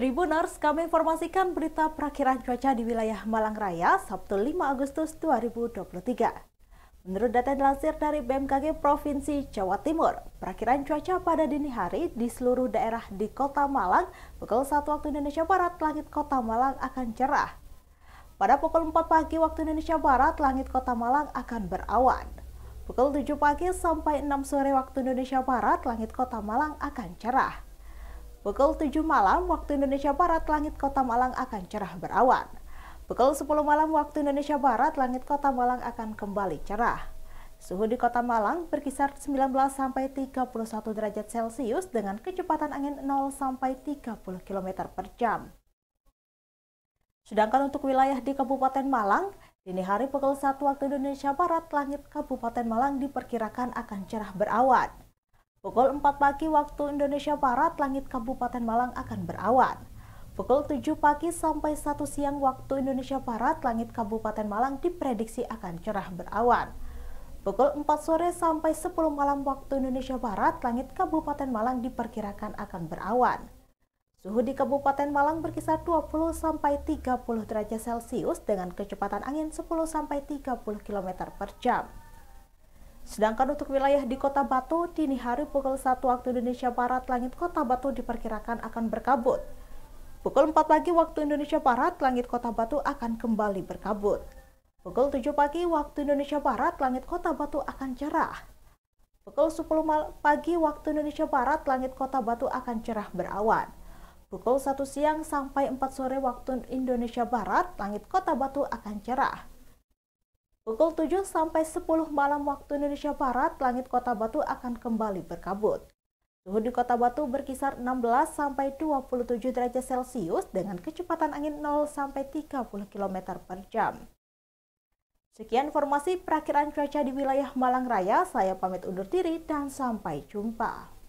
Tribuners, kami informasikan berita perakhiran cuaca di wilayah Malang Raya Sabtu 5 Agustus 2023. Menurut data dilansir dari BMKG Provinsi Jawa Timur, perakhiran cuaca pada dini hari di seluruh daerah di Kota Malang pukul 1 waktu Indonesia Barat, langit Kota Malang akan cerah. Pada pukul 4 pagi waktu Indonesia Barat, langit Kota Malang akan berawan. Pukul 7 pagi sampai 6 sore waktu Indonesia Barat, langit Kota Malang akan cerah. Pukul 7 malam waktu Indonesia Barat, langit kota Malang akan cerah berawan. Pukul 10 malam waktu Indonesia Barat, langit kota Malang akan kembali cerah. Suhu di kota Malang berkisar 19 sampai 31 derajat Celcius dengan kecepatan angin 0 sampai 30 km per jam. Sedangkan untuk wilayah di Kabupaten Malang, dini hari pukul 1 waktu Indonesia Barat, langit Kabupaten Malang diperkirakan akan cerah berawan. Pukul 4 pagi waktu Indonesia Barat, langit Kabupaten Malang akan berawan. Pukul 7 pagi sampai 1 siang waktu Indonesia Barat, langit Kabupaten Malang diprediksi akan cerah berawan. Pukul 4 sore sampai 10 malam waktu Indonesia Barat, langit Kabupaten Malang diperkirakan akan berawan. Suhu di Kabupaten Malang berkisar 20 sampai 30 derajat Celcius dengan kecepatan angin 10 sampai 30 km per jam. Sedangkan untuk wilayah di Kota Batu, dini hari pukul 1 waktu Indonesia Barat, langit Kota Batu diperkirakan akan berkabut. Pukul 4 pagi waktu Indonesia Barat, langit Kota Batu akan kembali berkabut. Pukul 7 pagi waktu Indonesia Barat, langit Kota Batu akan cerah. Pukul 10 pagi waktu Indonesia Barat, langit Kota Batu akan cerah berawan. Pukul 1 siang sampai 4 sore waktu Indonesia Barat, langit Kota Batu akan cerah. Pukul 7 sampai 10 malam waktu Indonesia Barat, langit kota Batu akan kembali berkabut. Suhu di kota Batu berkisar 16 sampai 27 derajat Celcius dengan kecepatan angin 0 sampai 30 km per jam. Sekian informasi perakhiran cuaca di wilayah Malang Raya, saya pamit undur diri dan sampai jumpa.